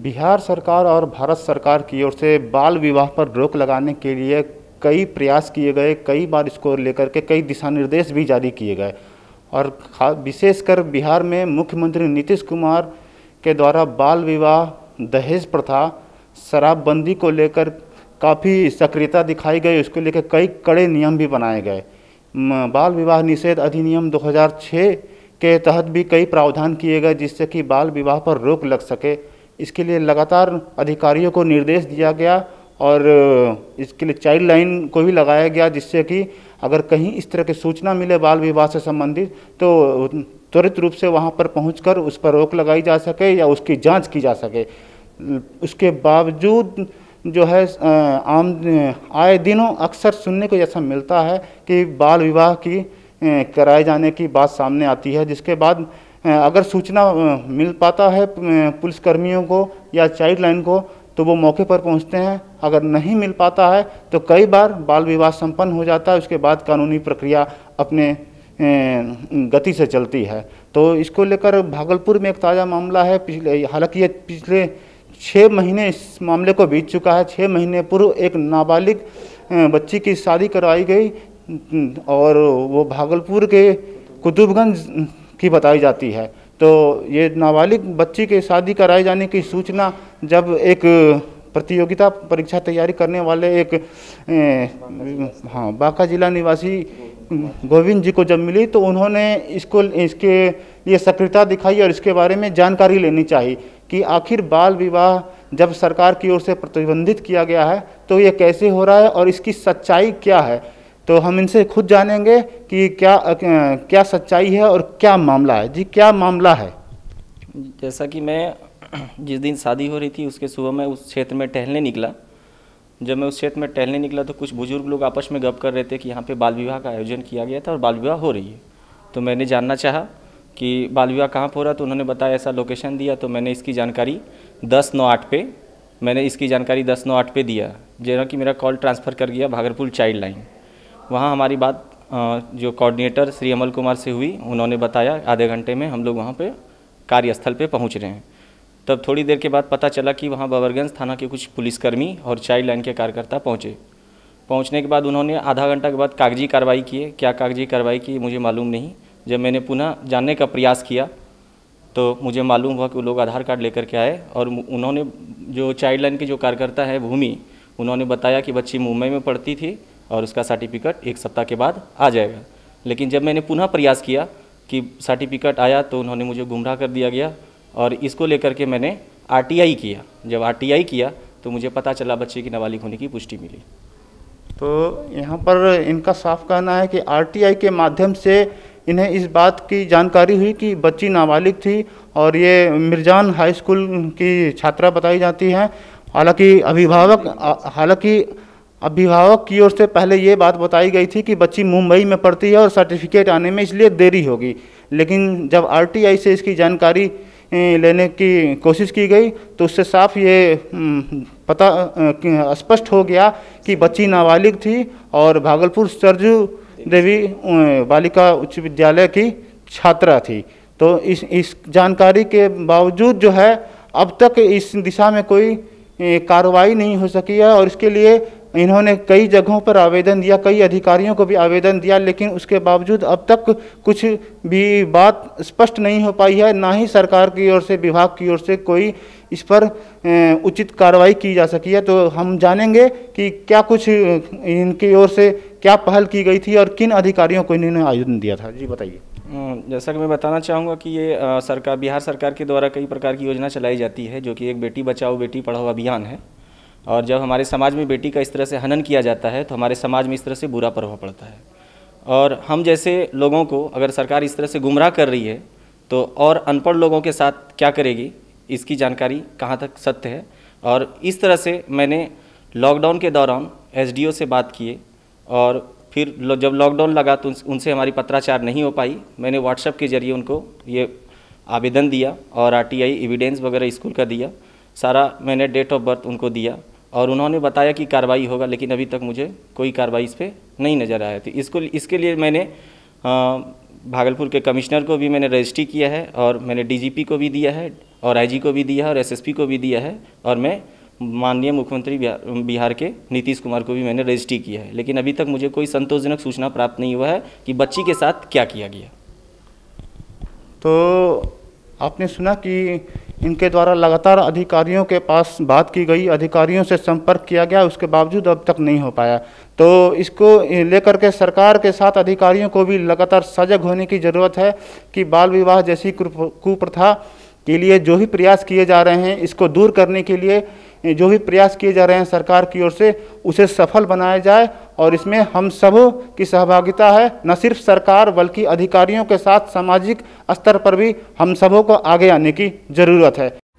बिहार सरकार और भारत सरकार की ओर से बाल विवाह पर रोक लगाने के लिए कई प्रयास किए गए कई बार इसको लेकर के कई दिशा निर्देश भी जारी किए गए और विशेषकर बिहार में मुख्यमंत्री नीतीश कुमार के द्वारा बाल विवाह दहेज प्रथा शराबबंदी को लेकर काफ़ी सक्रियता दिखाई गई उसको लेकर कई कड़े नियम भी बनाए गए बाल विवाह निषेध अधिनियम 2006 के तहत भी कई प्रावधान किए गए जिससे कि बाल विवाह पर रोक लग सके इसके लिए लगातार अधिकारियों को निर्देश दिया गया और इसके लिए चाइल्ड लाइन को भी लगाया गया जिससे कि अगर कहीं इस तरह की सूचना मिले बाल विवाह से संबंधित तो त्वरित रूप से वहाँ पर पहुँच उस पर रोक लगाई जा सके या उसकी जाँच की जा सके उसके बावजूद जो है आम आए दिनों अक्सर सुनने को ऐसा मिलता है कि बाल विवाह की कराए जाने की बात सामने आती है जिसके बाद अगर सूचना मिल पाता है पुलिसकर्मियों को या चाइल्ड लाइन को तो वो मौके पर पहुंचते हैं अगर नहीं मिल पाता है तो कई बार बाल विवाह संपन्न हो जाता है उसके बाद कानूनी प्रक्रिया अपने गति से चलती है तो इसको लेकर भागलपुर में एक ताज़ा मामला है पिछले हालांकि ये पिछले छः महीने इस मामले को बीत चुका है छः महीने पूर्व एक नाबालिग बच्ची की शादी करवाई गई और वो भागलपुर के कुतुबगंज की बताई जाती है तो ये नाबालिग बच्ची के शादी कराए जाने की सूचना जब एक प्रतियोगिता परीक्षा तैयारी करने वाले एक ए, हाँ बांका जिला निवासी गोविंद जी को जब मिली तो उन्होंने इसको इसके ये सक्रियता दिखाई और इसके बारे में जानकारी लेनी चाहिए कि आखिर बाल विवाह जब सरकार की ओर से प्रतिबंधित किया गया है तो ये कैसे हो रहा है और इसकी सच्चाई क्या है तो हम इनसे खुद जानेंगे कि क्या क्या सच्चाई है और क्या मामला है जी क्या मामला है जैसा कि मैं जिस दिन शादी हो रही थी उसके सुबह मैं उस क्षेत्र में टहलने निकला जब मैं उस क्षेत्र में टहलने निकला तो कुछ बुजुर्ग लोग आपस में गप कर रहे थे कि यहाँ पे बाल विवाह का आयोजन किया गया था और बाल विवाह हो रही है तो मैंने जानना चाहा कि बाल विवाह कहाँ पर हो रहा तो उन्होंने बताया ऐसा लोकेशन दिया तो मैंने इसकी जानकारी दस नौ आठ पे मैंने इसकी जानकारी दस नौ आठ पे दिया जैसा कि मेरा कॉल ट्रांसफ़र कर गया भागलपुर चाइल्ड लाइन वहाँ हमारी बात जो कोऑर्डिनेटर श्री अमल कुमार से हुई उन्होंने बताया आधे घंटे में हम लोग वहाँ पे कार्यस्थल पे पहुँच रहे हैं तब थोड़ी देर के बाद पता चला कि वहाँ बबरगंज थाना के कुछ पुलिसकर्मी और चाइल्ड लाइन के कार्यकर्ता पहुँचे पहुँचने के बाद उन्होंने आधा घंटा के बाद कागजी कार्रवाई किए क्या कागजी कार्रवाई की मुझे मालूम नहीं जब मैंने पुनः जानने का प्रयास किया तो मुझे मालूम हुआ कि वो लोग आधार कार्ड लेकर के आए और उन्होंने जो चाइल्ड लाइन के जो कार्यकर्ता है भूमि उन्होंने बताया कि बच्ची मुंबई में पढ़ती थी और उसका सर्टिफिकेट एक सप्ताह के बाद आ जाएगा लेकिन जब मैंने पुनः प्रयास किया कि सर्टिफिकेट आया तो उन्होंने मुझे गुमराह कर दिया गया और इसको लेकर के मैंने आर किया जब आर किया तो मुझे पता चला बच्चे की नाबालिग होने की पुष्टि मिली तो यहाँ पर इनका साफ कहना है कि आर के माध्यम से इन्हें इस बात की जानकारी हुई कि बच्ची नाबालिग थी और ये मिर्जान हाई स्कूल की छात्रा बताई जाती हैं हालांकि अभिभावक हालांकि अभिभावक की ओर से पहले ये बात बताई गई थी कि बच्ची मुंबई में पढ़ती है और सर्टिफिकेट आने में इसलिए देरी होगी लेकिन जब आरटीआई से इसकी जानकारी लेने की कोशिश की गई तो उससे साफ ये पता स्पष्ट हो गया कि बच्ची नाबालिग थी और भागलपुर सरजू देवी बालिका उच्च विद्यालय की छात्रा थी तो इस इस जानकारी के बावजूद जो है अब तक इस दिशा में कोई कार्रवाई नहीं हो सकी है और इसके लिए इन्होंने कई जगहों पर आवेदन दिया कई अधिकारियों को भी आवेदन दिया लेकिन उसके बावजूद अब तक कुछ भी बात स्पष्ट नहीं हो पाई है ना ही सरकार की ओर से विभाग की ओर से कोई इस पर उचित कार्रवाई की जा सकी है तो हम जानेंगे कि क्या कुछ इनकी ओर से क्या पहल की गई थी और किन अधिकारियों को इन्होंने आवेदन दिया था जी बताइए जैसा कि मैं बताना चाहूँगा कि ये सरकार बिहार सरकार के द्वारा कई प्रकार की योजना चलाई जाती है जो कि एक बेटी बचाओ बेटी पढ़ाओ अभियान है और जब हमारे समाज में बेटी का इस तरह से हनन किया जाता है तो हमारे समाज में इस तरह से बुरा प्रभाव पड़ता है और हम जैसे लोगों को अगर सरकार इस तरह से गुमराह कर रही है तो और अनपढ़ लोगों के साथ क्या करेगी इसकी जानकारी कहाँ तक सत्य है और इस तरह से मैंने लॉकडाउन के दौरान एसडीओ से बात किए और फिर जब लॉकडाउन लगा तो उनसे हमारी पत्राचार नहीं हो पाई मैंने व्हाट्सएप के जरिए उनको ये आवेदन दिया और आरटीआई एविडेंस वगैरह स्कूल का दिया सारा मैंने डेट ऑफ बर्थ उनको दिया और उन्होंने बताया कि कार्रवाई होगा लेकिन अभी तक मुझे कोई कार्रवाई इस पर नहीं नज़र आया थी इसको इसके लिए मैंने भागलपुर के कमिश्नर को भी मैंने रजिस्ट्री किया है और मैंने डीजीपी को भी दिया है और आईजी को भी दिया है और एसएसपी को भी दिया है और मैं माननीय मुख्यमंत्री बिहार के नीतीश कुमार को भी मैंने रजिस्ट्री किया है लेकिन अभी तक मुझे कोई संतोषजनक सूचना प्राप्त नहीं हुआ है कि बच्ची के साथ क्या किया गया तो आपने सुना कि इनके द्वारा लगातार अधिकारियों के पास बात की गई अधिकारियों से संपर्क किया गया उसके बावजूद अब तक नहीं हो पाया तो इसको लेकर के सरकार के साथ अधिकारियों को भी लगातार सजग होने की ज़रूरत है कि बाल विवाह जैसी कुप्रथा के लिए जो भी प्रयास किए जा रहे हैं इसको दूर करने के लिए जो भी प्रयास किए जा रहे हैं सरकार की ओर से उसे सफल बनाया जाए और इसमें हम सब की सहभागिता है न सिर्फ सरकार बल्कि अधिकारियों के साथ सामाजिक स्तर पर भी हम सबों को आगे आने की ज़रूरत है